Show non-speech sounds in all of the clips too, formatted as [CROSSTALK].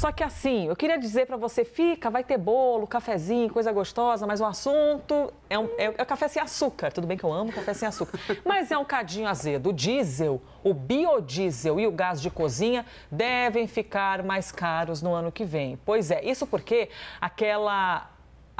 Só que assim, eu queria dizer para você, fica, vai ter bolo, cafezinho, coisa gostosa, mas o assunto é, um, é, é café sem açúcar. Tudo bem que eu amo café sem açúcar, [LAUGHS] mas é um cadinho azedo. O diesel, o biodiesel e o gás de cozinha devem ficar mais caros no ano que vem. Pois é, isso porque aquela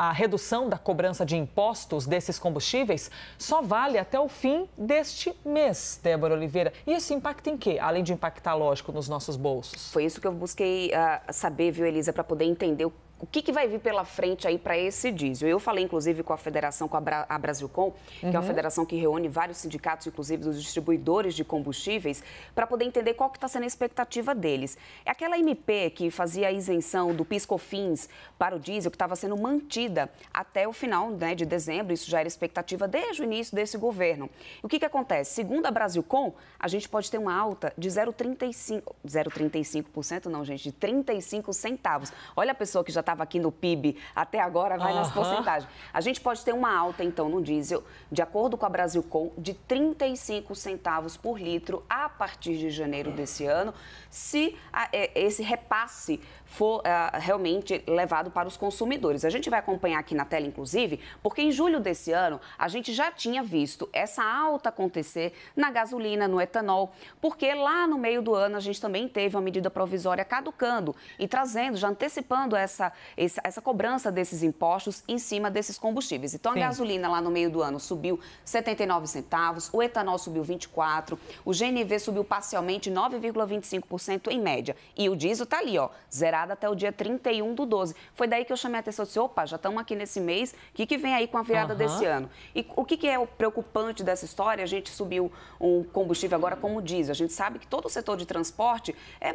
a redução da cobrança de impostos desses combustíveis só vale até o fim deste mês, Débora Oliveira. E isso impacta em quê? Além de impactar, lógico, nos nossos bolsos. Foi isso que eu busquei uh, saber, viu, Elisa, para poder entender o o que, que vai vir pela frente aí para esse diesel? Eu falei, inclusive, com a federação, com a, Bra a Brasilcom, que uhum. é uma uhum. federação que reúne vários sindicatos, inclusive dos distribuidores de combustíveis, para poder entender qual que está sendo a expectativa deles. É aquela MP que fazia a isenção do PiscoFins para o diesel, que estava sendo mantida até o final né, de dezembro, isso já era expectativa desde o início desse governo. o que, que acontece? Segundo a Brasilcom, a gente pode ter uma alta de 0,35%, 0,35% não, gente, de 35 centavos. Olha a pessoa que já está estava aqui no PIB até agora vai uhum. nas porcentagens. A gente pode ter uma alta, então, no diesel, de acordo com a Brasilcom, de 35 centavos por litro a partir de janeiro desse ano, se a, é, esse repasse for uh, realmente levado para os consumidores. A gente vai acompanhar aqui na tela, inclusive, porque em julho desse ano a gente já tinha visto essa alta acontecer na gasolina, no etanol, porque lá no meio do ano a gente também teve uma medida provisória caducando e trazendo, já antecipando essa essa, essa cobrança desses impostos em cima desses combustíveis. Então, a Sim. gasolina lá no meio do ano subiu 79 centavos, o etanol subiu 24, o GNV subiu parcialmente 9,25% em média. E o diesel está ali, ó, zerado até o dia 31 do 12. Foi daí que eu chamei a atenção, disse, opa, já estamos aqui nesse mês, o que, que vem aí com a virada desse ano? E o que, que é o preocupante dessa história? A gente subiu um combustível agora como diesel. A gente sabe que todo o setor de transporte é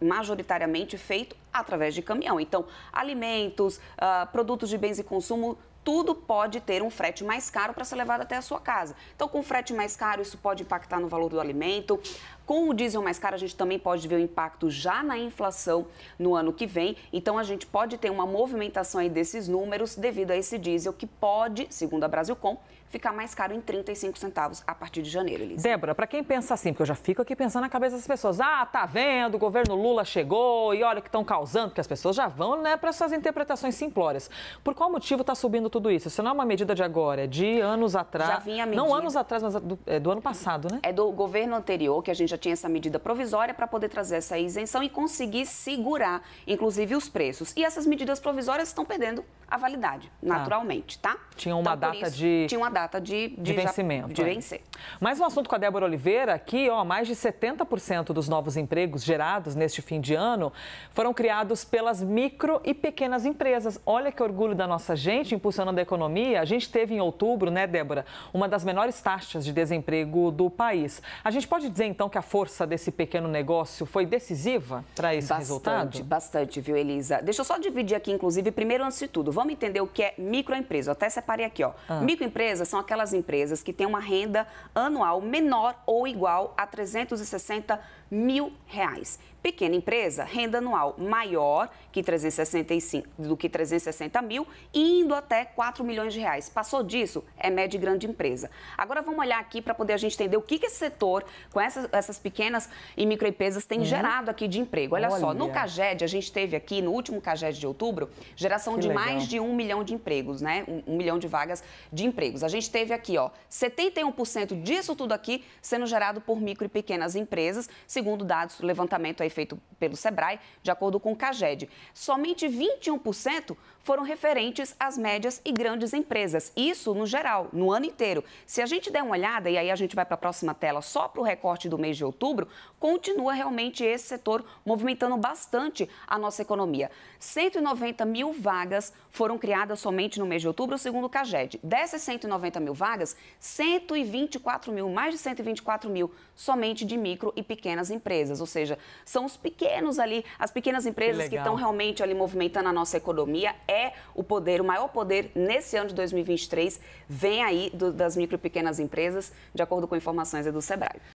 majoritariamente feito através de caminhão. Então, a alimentos, uh, produtos de bens e consumo tudo pode ter um frete mais caro para ser levado até a sua casa. Então, com o frete mais caro, isso pode impactar no valor do alimento. Com o diesel mais caro, a gente também pode ver o impacto já na inflação no ano que vem. Então, a gente pode ter uma movimentação aí desses números devido a esse diesel que pode, segundo a Brasilcom, ficar mais caro em 35 centavos a partir de janeiro, Elisa. Débora, para quem pensa assim, porque eu já fico aqui pensando na cabeça das pessoas, ah, tá vendo, o governo Lula chegou e olha o que estão causando, porque as pessoas já vão, né, para essas interpretações simplórias. Por qual motivo está subindo tudo isso? Isso não é uma medida de agora, é de anos atrás. Já vinha a medida. Não anos atrás, mas do, é do ano passado, né? É do governo anterior que a gente já tinha essa medida provisória para poder trazer essa isenção e conseguir segurar, inclusive, os preços. E essas medidas provisórias estão perdendo a validade, tá. naturalmente, tá? Tinha então, uma então, data isso, de. Tinha uma data de, de, de vencimento. de é. vencer. Mais um assunto com a Débora Oliveira, aqui, ó, mais de 70% dos novos empregos gerados neste fim de ano foram criados pelas micro e pequenas empresas. Olha que orgulho da nossa gente, impulsionando funcionando a economia, a gente teve em outubro, né, Débora, uma das menores taxas de desemprego do país. A gente pode dizer, então, que a força desse pequeno negócio foi decisiva para esse bastante, resultado? Bastante, viu, Elisa? Deixa eu só dividir aqui, inclusive, primeiro, antes de tudo, vamos entender o que é microempresa. Eu até separei aqui, ó. Ah. Microempresas são aquelas empresas que têm uma renda anual menor ou igual a 360 mil reais pequena empresa, renda anual maior que 365, do que 360 mil, indo até 4 milhões de reais. Passou disso, é média e grande empresa. Agora vamos olhar aqui para poder a gente entender o que, que esse setor, com essas, essas pequenas e microempresas, tem uhum. gerado aqui de emprego. Olha, Olha, só, no CAGED, a gente teve aqui, no último CAGED de outubro, geração que de legal. mais de 1 milhão de empregos, né? um 1 milhão de vagas de empregos. A gente teve aqui, ó, 71% disso tudo aqui sendo gerado por micro e pequenas empresas, segundo dados do levantamento aí feito pelo SEBRAE, de acordo com o CAGED. Somente 21% foram referentes às médias e grandes empresas. Isso no geral, no ano inteiro. Se a gente der uma olhada, e aí a gente vai para a próxima tela só para o recorte do mês de outubro, continua realmente esse setor movimentando bastante a nossa economia. 190 mil vagas foram criadas somente no mês de outubro, segundo o CAGED. Dessas 190 mil vagas, 124 mil, mais de 124 mil, somente de micro e pequenas empresas. Ou seja, são são os pequenos ali, as pequenas empresas que estão realmente ali movimentando a nossa economia. É o poder, o maior poder nesse ano de 2023 vem aí do, das micro e pequenas empresas, de acordo com informações do Sebrae.